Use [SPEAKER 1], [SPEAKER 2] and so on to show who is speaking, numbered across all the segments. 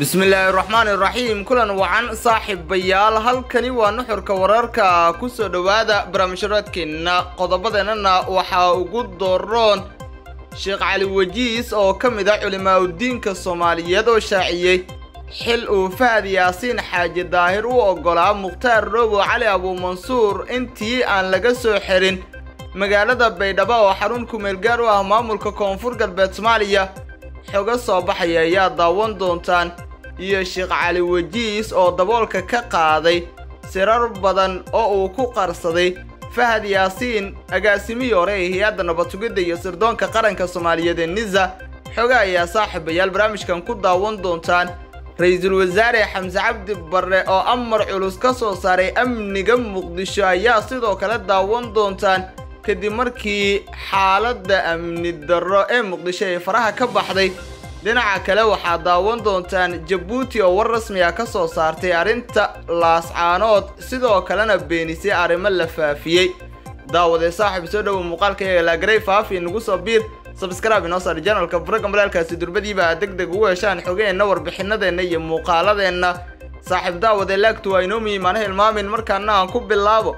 [SPEAKER 1] bismillaahi raxmaani raxiim kulan wacan saaxiibayaal halkani waa nuxurka wararka kusoo dhowaada barnaamijyareedkeenna qodobadeenana waxaa ugu dooroon sheekh cali wajiis oo ka mid ah culimaauddiinka soomaaliyeed oo shaaciyey xil uu fahad yaasiin xaaji daahir u ogolaa mukhtaar roobo cali abuu mansuur intii aan laga soo xirin magaalada baydhabo oo xarun kumeel u ah maamulka koonfur galbeed soomaaliya xoga soo baxaya ayaa daawan doontaan iyo sheekh cali wajiis oo daboolka ka qaaday sirar badan oo uu ku qarsaday fahad yaasiin agaasimihii hore ee hay-adda nabadtugidda iyo sirdoonka qaranka soomaaliyeed ee nisa xoga ayaa saaxiibayaal barnaamijkan ku daawan doontaan ra-iisul wasaare xamse cabdi barre oo amar culus ka soo saaray amniga muqdisho ayaa sidoo kale daawan doontaan kadib markii xaaladda amni darro ee muqdisho ay faraha ka baxday dhinaca kale waxaa daawan doontaan jabuuti oo war rasmiga ah ka soo saartay arrinta laascaanood sidoo kalena beenisay arrimo la faafiyey daawadee saaxiib soo dhowo muuqaalkayaga laagarey faafi inagu soo biir sabskrib inoo saar janalka brogram durbadiiba aad deg deg ugu heshaan xogeenna warbixinadeenna iyo muuqaaladeenna saaxib daawadee laagtu waa inoo muhiimaana markaana aan ku bilaabo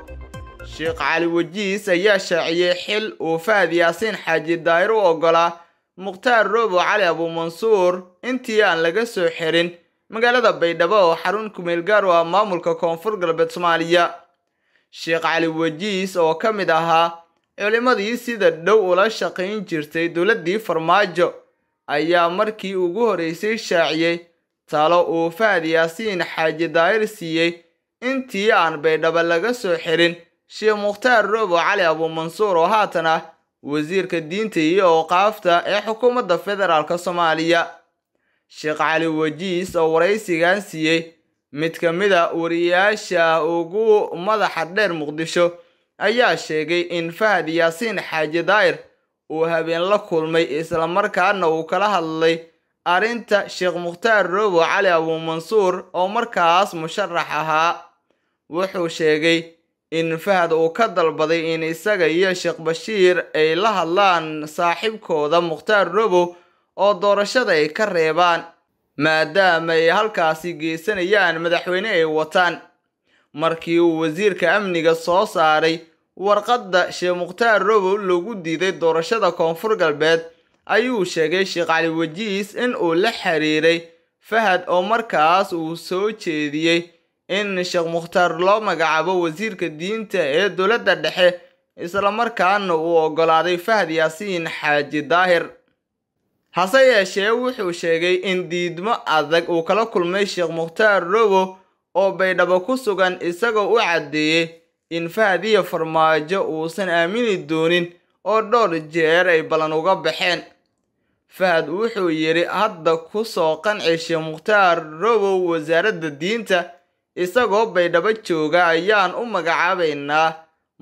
[SPEAKER 1] sheekh cali wejiis ayaa shaaciyey xil uu faad yaasiin xaaji daa'ir u oggolaa mukhtaar roobo cali abuumansuur intii aan laga soo xirin magaalada baydhabo oo xarun kumeel gaar u ah maamulka koonfur galbeed soomaaliya sheekh cali wejiis oo ka mid ahaa culimmadii sida dhow ula shaqayn jirtay dowladdii farmaajo ayaa markii ugu horreysay shaaciyey talo uu yaasiin xaaji daa'ir siiyey intii aan baydhabo laga soo xirin sheekh mukhtaar roobo cali abuumansuur oo haatan ah wasiirka diinta iyo awqaafta ee xukuumadda federaalk soomaaliya sheekh cali wajiis oo waraysigan siiyey mid ka mida wariyaasha ugu madaxa dheer muqdisho ayaa sheegay in fahad yaasiin xaaji daa'ir uu habeen la kulmay islamarkaana uu kala hadlay arrinta sheekh mukhtaar roobo cali abuumansuur oo markaas musharax ahaa wuxuu sheegay in fahd uu ka dalbaday in isaga iyo sheekh bashiir ay la hadlaan saaxiibkooda mukhtaar robo oo doorashada ay ka reebaan maadaama ay halkaasi geysanayaan madaxweyne ay wataan markii uu wasiirka amniga soo saaray warqadda sheekh mukhtaar robo lagu diiday doorashada koonfur galbeed ayuu sheegay sheekh cali wajiis in uu la xiriiray fahad oo markaas uu soo jeediyey in sheekh mukhtaar loo magacaabo wasiirka diinta ee dowladda dhexe isla markaana uu oggolaaday fahad yaasiin xaaji daahir hase yeeshee wuxuu sheegay in diidmo adag uu kala kulmay sheekh mukhtaar robo oo baydhabo ku sugan isagoo u caddeeyey in fahad iyo farmaajo uusan aamini doonin oo dhowr jeer ay ballan uga baxeen fahad wuxuu yidhi hadda ku soo qanci sheekh mukhtaar robow wasaaradda diinta isagoo baydhabo jooga ayaan u magacaabaynaa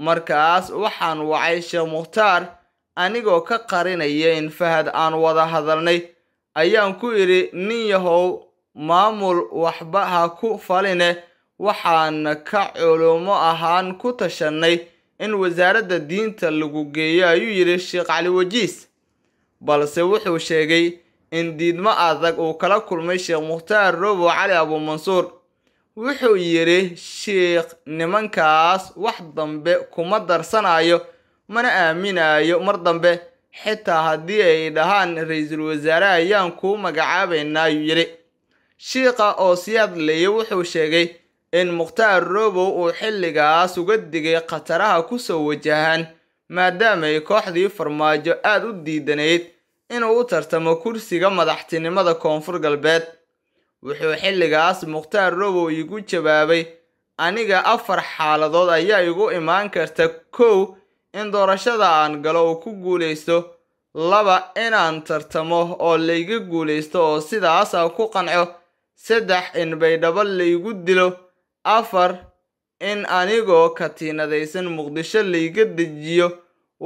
[SPEAKER 1] markaas waxaan wacay sheekh mukhtaar anigoo ka qarinaya in fahad aan wada hadalnay ayaan ku idhi nin yahow maamul waxba ha ku faline waxaan ka culumo ahaan ku tashannay in wasaaradda diinta lagu geeyo ayuu yidhi sheekh cali wajiis balse wuxuu sheegay in diidmo adag uu kala kulmay sheekh mukhtaar robo cali abuumansuur wuxuu yidhi sheikh nimankaas wax dambe kuma darsanayo mana aaminayo mar dambe xitaa haddii ay dhahaan ra-iisul wasaare ayaan kuu magacaabaynaa ayuu yidhi shiiqa oo sii hadlayay wuxuu sheegay in mukhtaar robow uu xilligaas uga digay khataraha kusoo wajahan maadaama ay kooxdii farmaajo aad u diidanayd inuu u tartamo kursiga madaxtinimada koonfur galbeed wuxuu xilligaas mukhtaar robow igu jawaabay aniga afar xaaladood ayaa igu imaan karta kow in doorashada aan galo uu ku guulaysto laba inaan tartamo oo layga guulaysto oo sidaas aan ah ku qanco saddex in baydhabo laygu dilo afar in anigoo katiinadaysan muqdisho layga dejiyo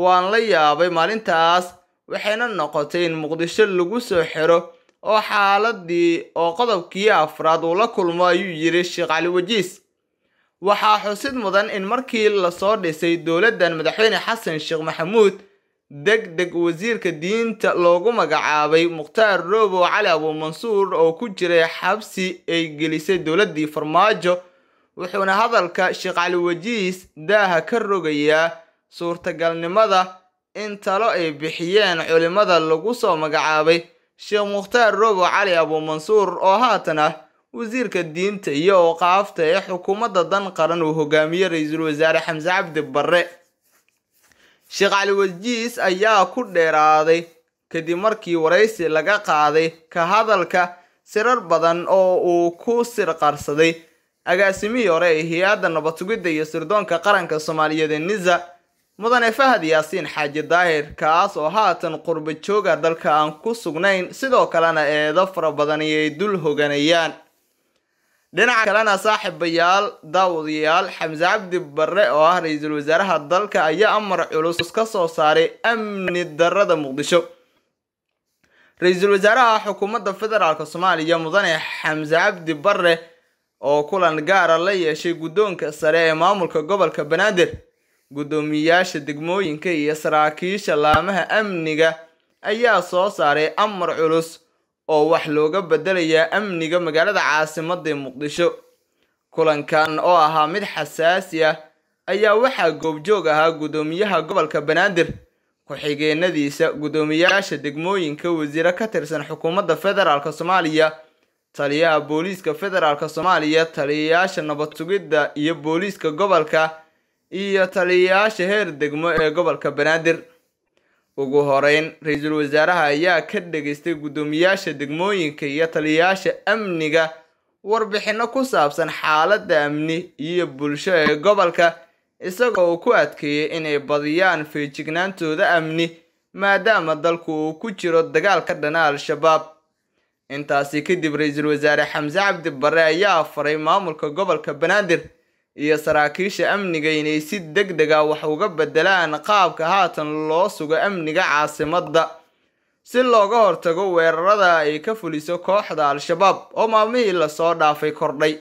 [SPEAKER 1] waan la yaabay maalintaas waxayna noqotay in muqdisho lagu soo xiro oo xaaladii oo qodobkii afraad uu la kulmo ayuu yidhi sheekh cali wajiis waxaa xusid mudan in markii lasoo dhisay dowladdan madaxweyne xasan sheekh maxamuud deg deg wasiirka diinta loogu magacaabay mukhtaar robow cali abuumansuur oo ku jiray xabsi ay gelisay dowladdii farmaajo wuxuuna hadalka sheekh cali wajiis daaha ka rogayaa suurtagalnimada in talo ay bixiyeen culimmada lagu soo magacaabay sheekh mukhtaar robo cali abuumansuur oo haatana ah wasiirka diinta iyo ooqaafta ee xukuumadda dan qaran uu hogaamiyey ra-iisul wasaare xamse cabdi barre sheekh cali wajiis ayaa ku dheeraaday kadib markii waraysi laga qaaday ka hadalka sirar badan oo uu ku sirqarsaday agaasimihii hore ee hay-adda nabad iyo sirdoonka qaranka soomaaliyeed ee niza mudane fahad yaasiin xaaji daahir kaas oo haatan qurbo jooga dalka aan ku sugnayn sidoo kalena eedo fara badan iyay dul hoganayaan dhinaca kalena saaxiibayaal daawadayaal xamse cabdi barre oo ah ra-iisul wasaaraha dalka ayaa amar culus ka soo saaray amni darrada muqdisho ra-iisul wasaaraha xukuumadda federaalk soomaaliya mudane xamse cabdi barre oo kulan gaara ah la yeeshay guddoonka sare ee maamulka gobolka banaadir guddoomiyayaasha degmooyinka iyo saraakiisha laamaha amniga ayaa soo saaray amar culus oo wax looga beddelayaa amniga magaalada caasimadda muqdisho kulankan oo ahaa mid xasaasi ah ayaa waxaa goobjoog ahaa guddoomiyaha gobolka banaadir ku-xigeenadiisa guddoomiyayaasha degmooyinka wasiire ka tirsan xukuumadda federaalk soomaaliya taliyaha booliiska federaalk soomaaliya taliyayaasha nabad iyo booliiska gobolka iyo taliyayaasha heer degmo ee gobolka banaadir ugu horeyn ra-iisul wasaaraha ayaa ka dhageystay guddoomiyaasha degmooyinka iyo taliyayaasha amniga warbixinno ku saabsan xaaladda amni iyo bulsho ee gobolka isagoo uu ku adkeeyey inay badiyaan feejignaantooda amni maadaama dalku uu ku jiro dagaalka ka dhana al-shabaab intaasi kadib ra-iisul wasaare xamse cabdi barre ayaa faray maamulka gobolka banaadir iyo saraakiisha amniga inay si deg dega ah wax uga beddelaan qaabka haatan loo sugo amniga caasimadda si looga hortago weerarada ay ka fuliso kooxda al-shabaab oo maalmihii lasoo dhaafay kordhay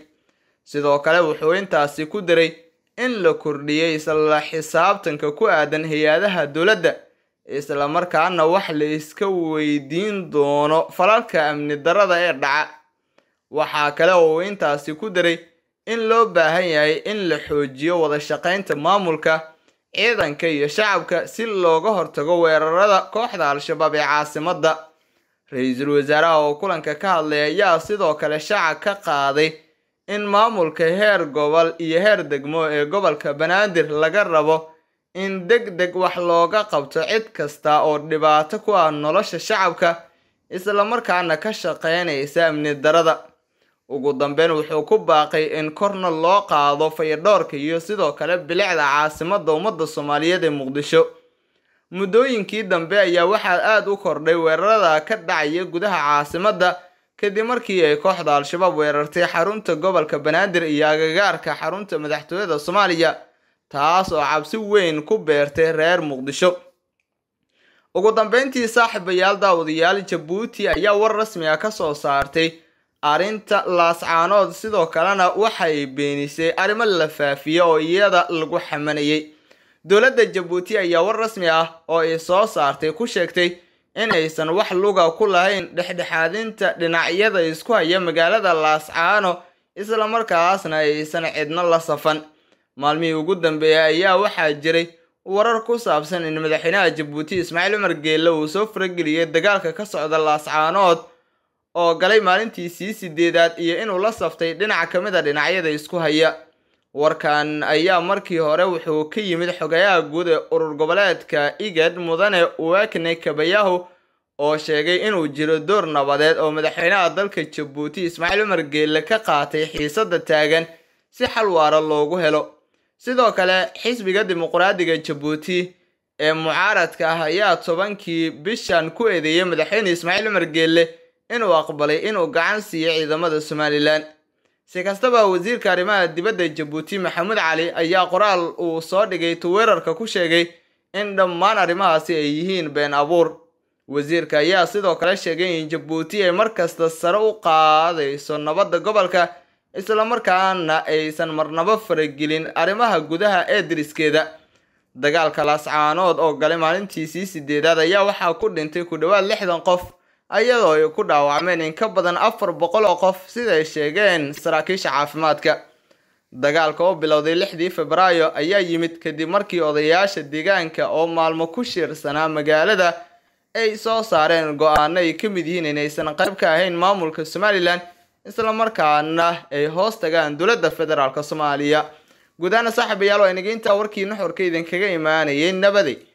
[SPEAKER 1] sidoo kale wuxuu intaasi ku diray in la kordhiyey isla xisaabtanka ku aadan hay-adaha dowladda isla markaana wax la iska weydiin doono falalka amni darada ee dhaca waxaa kale oo uu intaasi ku diray in loo baahan yahay in la xoojiyo wada shaqaynta maamulka ciidanka iyo shacabka si looga hortago weerarada kooxda al-shabaab ee caasimadda ra-iisul wasaaraha oo kulanka ka hadlay ayaa sidoo kale shaaca ka qaaday in maamulka heer gobol iyo heer degmo ee gobolka banaadir laga rabo in deg deg wax looga qabto cid kasta oo dhibaato ku ah nolosha shacabka islamarkaana ka shaqeynaysa amni darada ugu dambeyn wuxuu ku baaqay in korna loo qaado fayadhoorka iyo sidoo kale bilicda caasimadda ummadda soomaaliyeed ee muqdisho muddooyinkii dambe ayaa waxaa aad u kordhay weerarada ka dhacaya gudaha caasimadda kadib markii ay kooxda al-shabaab weerartay xarunta gobolka banaadir iyo agagaarka xarunta madaxtooyada soomaaliya taas oo cabsi weyn ku beertay reer muqdisho ugu dambeyntii saaxiibayaal daawadayaal jabuuti ayaa war rasmi ah ka soo saartay arrinta laascaanood sidoo kalena waxay beenisay arrimo la faafiyo oo iyada lagu xamanayey dowladda jabuuti ayaa war rasmi ah oo ay soo saartay ku sheegtay in aysan wax luga ku lahayn dhexdhexaadinta dhinacyada isku haya magaalada laascaano islamarkaasna aysan cidno la safan maalmihii ugu dambeeyay ayaa waxaa jiray warar ku saabsan in madaxweynaha jabuuti ismaaciil cumar geelle uu soo farageliyay dagaalka ka socda laascaanood oo galay maalintiisii sideedaad iyo inuu la saftay dhinaca ka mid a ah dhinacyada isku haya warkan ayaa markii hore wuxuu ka yimid xogayaha guud ee urur goboleedka igad mudane uwekne kabayahu oo sheegay inuu jiro door nabadeed oo madaxweynaha dalka jabuuti ismaaciil cumar geelle ka qaatay xiisadda taagan si xal waara loogu helo sidoo kale xisbiga dimuqraadiga jabuuti ee mucaaradka ah ayaa tobankii bishan ku eedeeyay madaxweyne ismaaciil cumar geelle inuu aqbalay inuu gacan siiyo ciidamada somalilan si kastaba wasiirka arrimaha dibadda jabuuti maxamuud cali ayaa qoraal uu soo dhigay tuwirarka ku sheegay in dhammaan arrimahaasi ay yihiin been abuur wasiirka ayaa sidoo kale sheegay in jabuuti ay mar kasta sare u qaadayso nabadda gobolka islamarkaana aysan marnabo faragelin arrimaha gudaha ee diriskeeda dagaalka laascaanood oo galay maalintiisii sideedaad ayaa waxaa ku dhintay ku dhowaad lixdan qof ayadoo ay ku dhaawacmeen in ka badan afar boqol oo qof sida ay sheegeen saraakiisha caafimaadka dagaalka oo bilowday lixdii febraayo ayaa yimid kadib markii odayaasha deegaanka oo maalmo ku shiirsanaa magaalada ay soo saareen go-aano ay ka mid yihiin inaysan qayb ka ahayn maamulka somalilan islamarkaana ay hoos tagaan dowladda federaalk soomaaliya guud ahaan saaxiibayaal waa inaga intaa warkii nuxurka idinkaga imaanayay nabaday